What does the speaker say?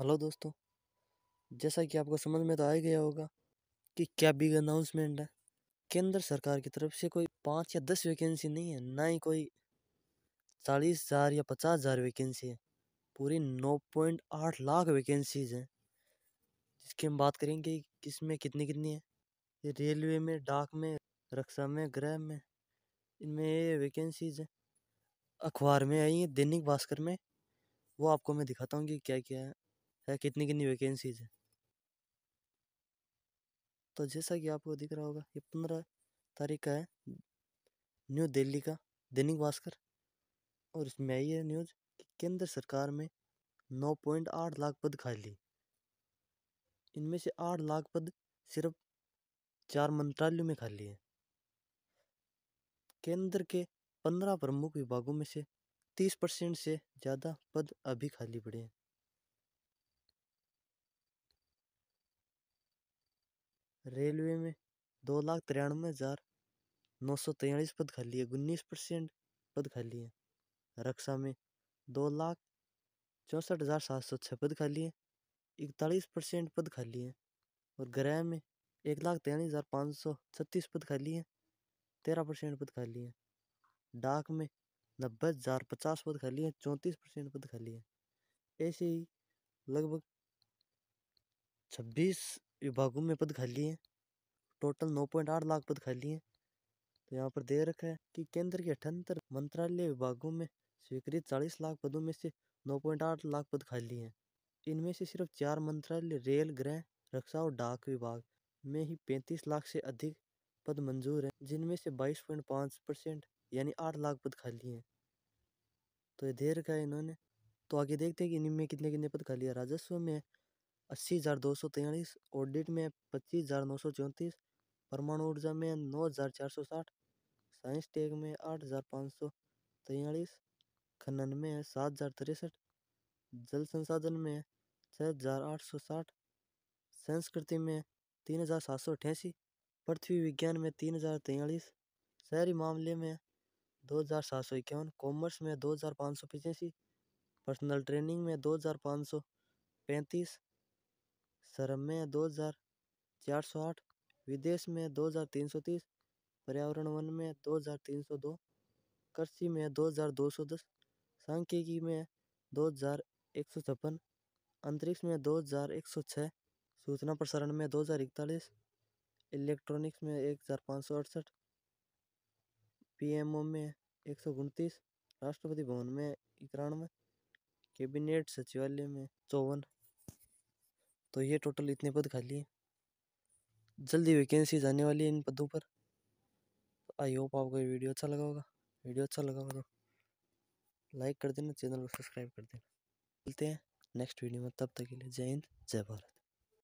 hello दोस्तों जैसा कि आपको समझ में तो आ ही गया होगा कि क्या बिग अनाउंसमेंट है केंद्र सरकार की तरफ से कोई पाँच या दस वैकेंसी नहीं है ना ही कोई चालीस हज़ार या पचास हज़ार वैकेंसी है पूरी नौ पॉइंट आठ लाख वैकेंसीज हैं जिसकी हम बात करेंगे कि में कितनी कितनी है रेलवे में डाक में रक्षा में गृह में इनमें ये वैकेंसीज हैं अखबार में आई हैं दैनिक भास्कर में वो आपको मैं दिखाता हूँ कि क्या क्या है है कितनी कितनी वैकेंसीज है तो जैसा कि आपको दिख रहा होगा ये पंद्रह तारीख का है न्यू दिल्ली का दैनिक भास्कर और इसमें आई है न्यूज कि केंद्र सरकार में नौ पॉइंट आठ लाख पद खाली इनमें से आठ लाख पद सिर्फ चार मंत्रालयों में खाली है केंद्र के पंद्रह प्रमुख विभागों में से तीस परसेंट से ज़्यादा पद अभी खाली पड़े हैं रेलवे में दो लाख तिरानवे हज़ार नौ सौ तेईस पद खाली है उन्नीस परसेंट पद खाली है रक्षा में दो लाख चौंसठ हज़ार सात सौ छः पद खाली है इकतालीस परसेंट पद खाली है और गृह में एक लाख तेईस हज़ार पाँच सौ छत्तीस पद खाली है तेरह परसेंट पद खाली है डाक में नब्बे हज़ार पचास पद खाली है चौंतीस परसेंट पद खाली है ऐसे ही लगभग छब्बीस विभागों में पद खाली हैं टोटल नौ पॉइंट आठ लाख पद खाली हैं तो यहाँ पर दे रखा है कि केंद्र के अठहत्तर मंत्रालय विभागों में स्वीकृत चालीस लाख पदों में से नौ पॉइंट आठ लाख पद खाली हैं इनमें से सिर्फ चार मंत्रालय रेल गृह रक्षा और डाक विभाग में ही पैंतीस लाख से अधिक पद मंजूर हैं जिनमें से बाईस पॉइंट पाँच परसेंट यानी आठ लाख पद खाली हैं तो ये दे रखा है इन्होंने तो आगे देखते हैं कि इनमें कितने कितने पद खाली है राजस्व में अस्सी हज़ार दो सौ तेईस ऑडिट में पच्चीस हज़ार नौ सौ चौंतीस परमाणु ऊर्जा में नौ हज़ार चार सौ साठ साइंस टेक में आठ हज़ार पाँच सौ तेयालीस खनन में सात हज़ार तिरसठ जल संसाधन में छः हज़ार आठ सौ साठ संस्कृति में तीन हज़ार सात सौ अठासी पृथ्वी विज्ञान में तीन हज़ार तेयालीस शहरी मामले में दो हज़ार सात सौ इक्यावन कॉमर्स में दो हज़ार पाँच सौ पचासी पर्सनल ट्रेनिंग में दो हज़ार पाँच सौ पैंतीस शर्म में दो हज़ार चार सौ आठ विदेश में दो हज़ार तीन सौ तीस पर्यावरण वन में दो हज़ार तीन सौ दो कृषि में दो हज़ार दो सौ दस सांख्यिकी में दो हज़ार एक सौ छप्पन अंतरिक्ष में दो हज़ार एक सौ छः सूचना प्रसारण में दो हज़ार इकतालीस इलेक्ट्रॉनिक्स में एक हज़ार पाँच सौ अड़सठ पी एम ओ में एक सौ उनतीस राष्ट्रपति भवन में इक्यानवे कैबिनेट सचिवालय में चौवन तो ये टोटल इतने पद खाली हैं जल्दी वैकेंसी जाने वाली है इन पदों पर आई होप आपको ये वीडियो अच्छा लगा होगा वीडियो अच्छा लगा होगा तो लाइक कर देना चैनल को सब्सक्राइब कर देना मिलते हैं नेक्स्ट वीडियो में तब तक के लिए जय हिंद जय भारत